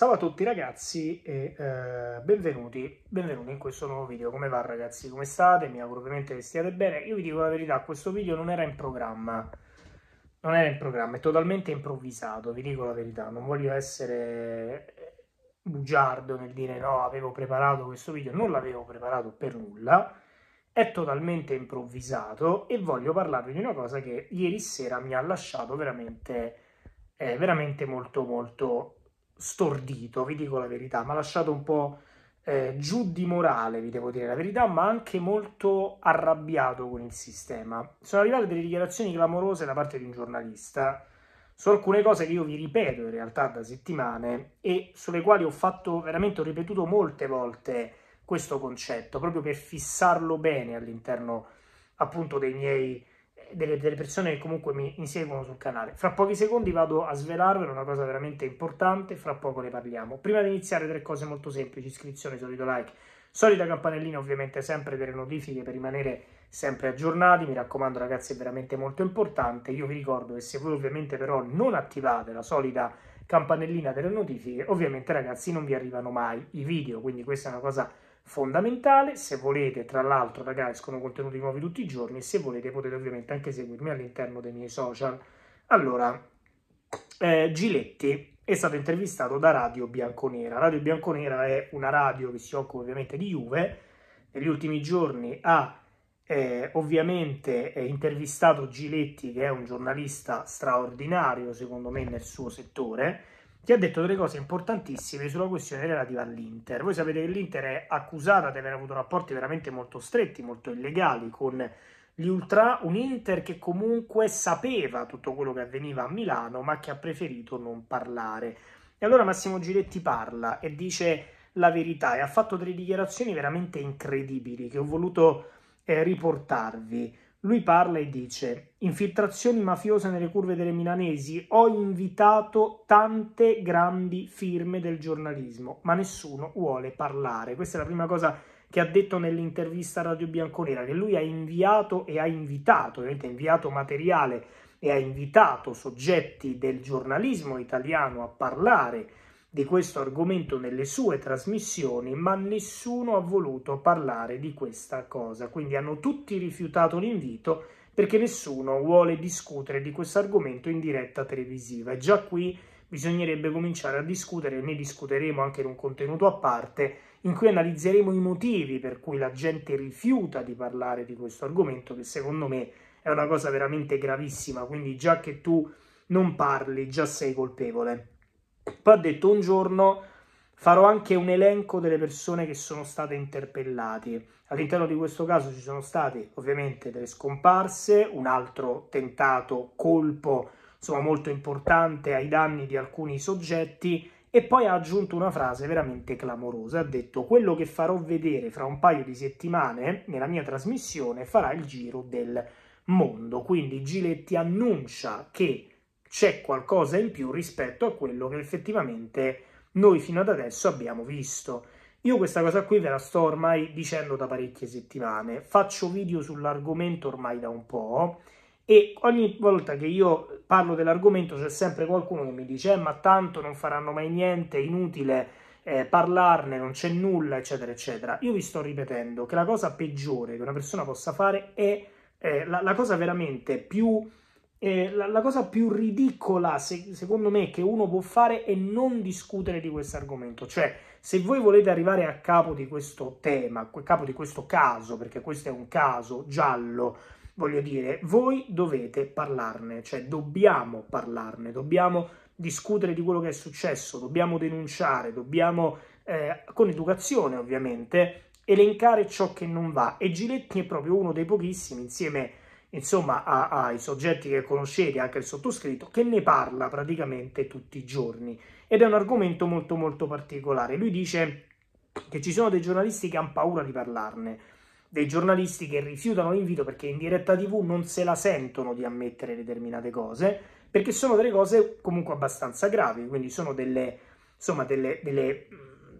Salve a tutti ragazzi e eh, benvenuti, benvenuti in questo nuovo video. Come va ragazzi? Come state? Mi auguro ovviamente che stiate bene. Io vi dico la verità, questo video non era in programma, non era in programma, è totalmente improvvisato, vi dico la verità. Non voglio essere bugiardo nel dire no, avevo preparato questo video, non l'avevo preparato per nulla, è totalmente improvvisato e voglio parlarvi di una cosa che ieri sera mi ha lasciato veramente, eh, veramente molto molto stordito, vi dico la verità, mi ha lasciato un po' eh, giù di morale, vi devo dire la verità, ma anche molto arrabbiato con il sistema. Sono arrivate delle dichiarazioni clamorose da parte di un giornalista su alcune cose che io vi ripeto in realtà da settimane e sulle quali ho fatto veramente, ho ripetuto molte volte questo concetto, proprio per fissarlo bene all'interno appunto dei miei delle, delle, persone che comunque mi inseguono sul canale. Fra pochi secondi vado a svelarvelo, una cosa veramente importante, fra poco ne parliamo. Prima di iniziare tre cose molto semplici, iscrizione, solito like, solita campanellina ovviamente sempre delle notifiche per rimanere sempre aggiornati, mi raccomando ragazzi è veramente molto importante. Io vi ricordo che se voi ovviamente però non attivate la solita campanellina delle notifiche, ovviamente ragazzi non vi arrivano mai i video, quindi questa è una cosa importante fondamentale. Se volete, tra l'altro, ragazzi, escono contenuti nuovi tutti i giorni e se volete potete ovviamente anche seguirmi all'interno dei miei social. Allora, eh, Giletti è stato intervistato da Radio Bianconera. Radio Bianconera è una radio che si occupa ovviamente di Juve. Negli ultimi giorni ha eh, ovviamente eh, intervistato Giletti, che è un giornalista straordinario, secondo me, nel suo settore ti ha detto delle cose importantissime sulla questione relativa all'Inter. Voi sapete che l'Inter è accusata di aver avuto rapporti veramente molto stretti, molto illegali con gli ultra, un Inter che comunque sapeva tutto quello che avveniva a Milano, ma che ha preferito non parlare. E allora Massimo Giletti parla e dice la verità e ha fatto delle dichiarazioni veramente incredibili che ho voluto eh, riportarvi. Lui parla e dice: Infiltrazioni mafiose nelle curve delle milanesi. Ho invitato tante grandi firme del giornalismo, ma nessuno vuole parlare. Questa è la prima cosa che ha detto nell'intervista a Radio Bianconera, che lui ha inviato e ha invitato, ovviamente ha inviato materiale e ha invitato soggetti del giornalismo italiano a parlare di questo argomento nelle sue trasmissioni, ma nessuno ha voluto parlare di questa cosa, quindi hanno tutti rifiutato l'invito perché nessuno vuole discutere di questo argomento in diretta televisiva. E già qui bisognerebbe cominciare a discutere, ne discuteremo anche in un contenuto a parte, in cui analizzeremo i motivi per cui la gente rifiuta di parlare di questo argomento, che secondo me è una cosa veramente gravissima, quindi già che tu non parli, già sei colpevole. Poi ha detto un giorno farò anche un elenco delle persone che sono state interpellate. All'interno di questo caso ci sono state ovviamente delle scomparse, un altro tentato colpo insomma molto importante ai danni di alcuni soggetti e poi ha aggiunto una frase veramente clamorosa, ha detto quello che farò vedere fra un paio di settimane nella mia trasmissione farà il giro del mondo, quindi Giletti annuncia che c'è qualcosa in più rispetto a quello che effettivamente noi fino ad adesso abbiamo visto. Io questa cosa qui ve la sto ormai dicendo da parecchie settimane, faccio video sull'argomento ormai da un po' e ogni volta che io parlo dell'argomento c'è sempre qualcuno che mi dice eh, ma tanto non faranno mai niente, è inutile eh, parlarne, non c'è nulla, eccetera, eccetera. Io vi sto ripetendo che la cosa peggiore che una persona possa fare è eh, la, la cosa veramente più eh, la, la, cosa più ridicola, se, secondo me, che uno può fare è non discutere di questo argomento. Cioè, se voi volete arrivare a capo di questo tema, a capo di questo caso, perché questo è un caso giallo, voglio dire, voi dovete parlarne, cioè dobbiamo parlarne, dobbiamo discutere di quello che è successo, dobbiamo denunciare, dobbiamo, eh, con educazione ovviamente, elencare ciò che non va. E Giletti è proprio uno dei pochissimi, insieme a insomma ai soggetti che conoscete, anche il sottoscritto, che ne parla praticamente tutti i giorni ed è un argomento molto molto particolare. Lui dice che ci sono dei giornalisti che hanno paura di parlarne, dei giornalisti che rifiutano l'invito perché in diretta tv non se la sentono di ammettere determinate cose, perché sono delle cose comunque abbastanza gravi, quindi sono delle, insomma, delle, delle,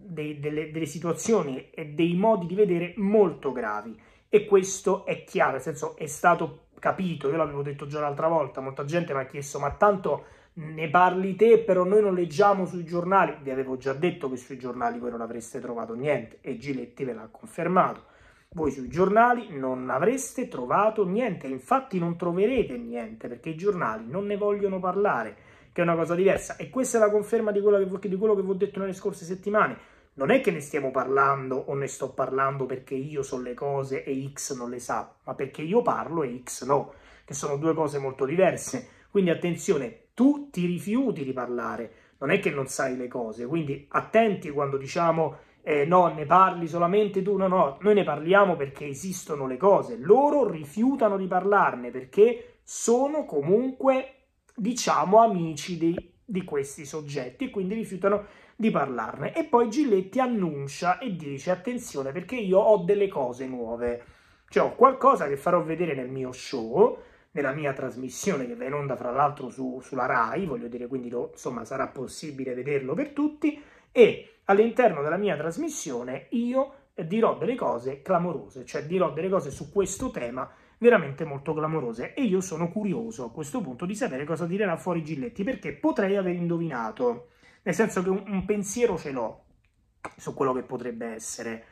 dei, delle situazioni e dei modi di vedere molto gravi e questo è chiaro, nel senso è stato capito, io l'avevo detto già l'altra volta, molta gente mi ha chiesto ma tanto ne parli te però noi non leggiamo sui giornali, vi avevo già detto che sui giornali voi non avreste trovato niente e Giletti ve l'ha confermato, voi sui giornali non avreste trovato niente, infatti non troverete niente perché i giornali non ne vogliono parlare, che è una cosa diversa e questa è la conferma di quello che, vi ho detto nelle scorse settimane, non è che ne stiamo parlando o ne sto parlando perché io so le cose e X non le sa, ma perché io parlo e X no, che sono due cose molto diverse. Quindi attenzione, tu ti rifiuti di parlare, non è che non sai le cose, quindi attenti quando diciamo eh, no, ne parli solamente tu, no, no, noi ne parliamo perché esistono le cose, loro rifiutano di parlarne perché sono comunque, diciamo, amici dei di questi soggetti e quindi rifiutano di parlarne. E poi Gilletti annuncia e dice attenzione perché io ho delle cose nuove, cioè ho qualcosa che farò vedere nel mio show, nella mia trasmissione che va in onda fra l'altro su, sulla RAI, voglio dire quindi lo, insomma sarà possibile vederlo per tutti e all'interno della mia trasmissione io dirò delle cose clamorose, cioè dirò delle cose su questo tema veramente molto clamorose e io sono curioso a questo punto di sapere cosa dirà fuori Gilletti perché potrei aver indovinato, nel senso che un, un pensiero ce l'ho su quello che potrebbe essere,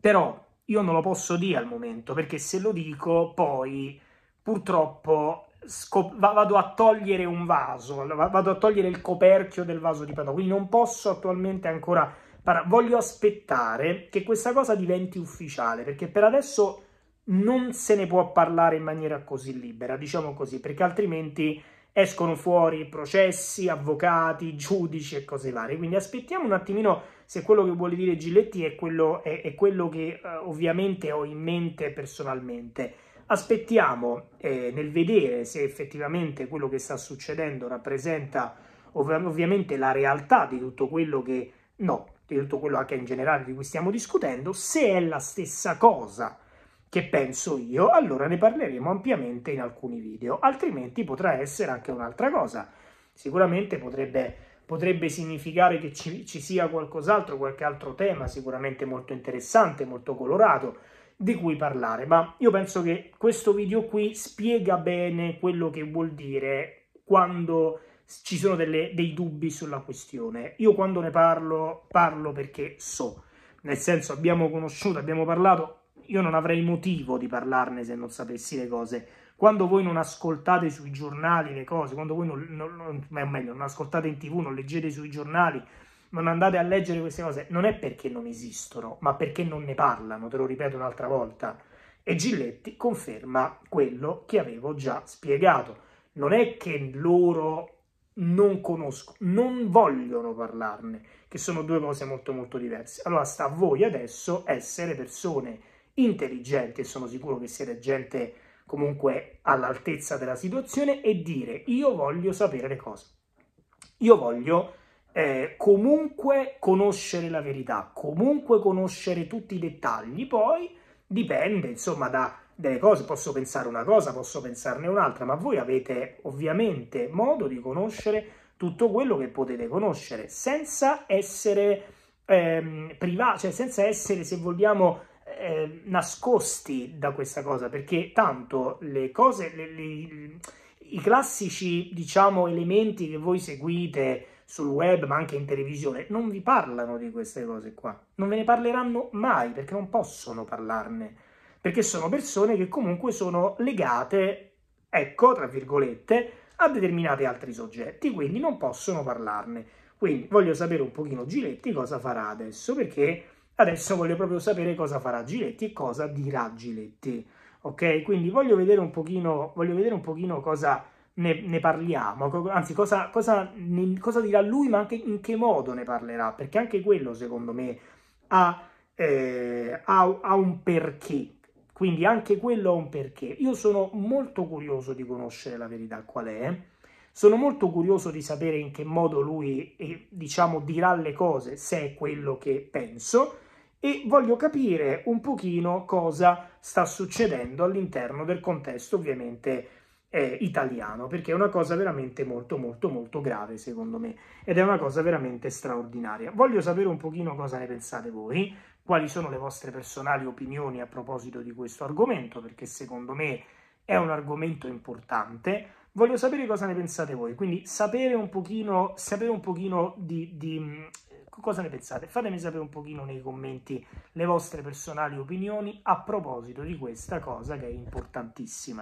però io non lo posso dire al momento perché se lo dico poi purtroppo scop- vado a togliere un vaso, vado a togliere il coperchio del vaso di Pandora, quindi non posso attualmente ancora voglio aspettare che questa cosa diventi ufficiale perché per adesso non se ne può parlare in maniera così libera, diciamo così, perché altrimenti escono fuori processi, avvocati, giudici e cose varie. Quindi aspettiamo un attimino se quello che vuole dire Giletti è quello, è, è quello che eh, ovviamente ho in mente personalmente. Aspettiamo eh, nel vedere se effettivamente quello che sta succedendo rappresenta ov- ovviamente la realtà di tutto quello che no, di tutto quello che in generale di cui stiamo discutendo, se è la stessa cosa che penso io, allora ne parleremo ampiamente in alcuni video, altrimenti potrà essere anche un'altra cosa. Sicuramente potrebbe, potrebbe significare che ci, ci sia qualcos'altro, qualche altro tema sicuramente molto interessante, molto colorato, di cui parlare, ma io penso che questo video qui spiega bene quello che vuol dire quando ci sono delle, dei dubbi sulla questione. Io quando ne parlo, parlo perché so, nel senso abbiamo conosciuto, abbiamo parlato io non avrei motivo di parlarne se non sapessi le cose. Quando voi non ascoltate sui giornali le cose, quando voi non, non, non meglio, non ascoltate in tv, non leggete sui giornali, non andate a leggere queste cose, non è perché non esistono, ma perché non ne parlano, te lo ripeto un'altra volta. E Gilletti conferma quello che avevo già spiegato. Non è che loro non conoscono, non vogliono parlarne, che sono due cose molto molto diverse. Allora sta a voi adesso essere persone intelligenti, e sono sicuro che siete gente comunque all'altezza della situazione, e dire io voglio sapere le cose. Io voglio eh, comunque conoscere la verità, comunque conoscere tutti i dettagli, poi dipende insomma da delle cose, posso pensare una cosa, posso pensarne un'altra, ma voi avete ovviamente modo di conoscere tutto quello che potete conoscere senza essere ehm, privati, cioè senza essere, se vogliamo, eh, nascosti da questa cosa, perché tanto le cose, le, le, i classici, diciamo, elementi che voi seguite sul web, ma anche in televisione, non vi parlano di queste cose qua. Non ve ne parleranno mai, perché non possono parlarne, perché sono persone che comunque sono legate, ecco, tra virgolette, a determinati altri soggetti, quindi non possono parlarne. Quindi voglio sapere un pochino Giletti cosa farà adesso, perché Adesso voglio proprio sapere cosa farà Giletti e cosa dirà Giletti, ok? Quindi voglio vedere un pochino, vedere un pochino cosa ne, ne, parliamo, anzi cosa, cosa, ne, cosa, dirà lui, ma anche in che modo ne parlerà, perché anche quello secondo me ha, eh, ha, ha un perché, quindi anche quello ha un perché. Io sono molto curioso di conoscere la verità qual è, sono molto curioso di sapere in che modo lui, eh, diciamo, dirà le cose, se è quello che penso, e voglio capire un pochino cosa sta succedendo all'interno del contesto ovviamente eh, italiano, perché è una cosa veramente molto molto molto grave secondo me ed è una cosa veramente straordinaria. Voglio sapere un pochino cosa ne pensate voi, quali sono le vostre personali opinioni a proposito di questo argomento, perché secondo me è un argomento importante. Voglio sapere cosa ne pensate voi, quindi sapere un pochino, sapere un pochino di, di cosa ne pensate? Fatemi sapere un pochino nei commenti le vostre personali opinioni a proposito di questa cosa che è importantissima.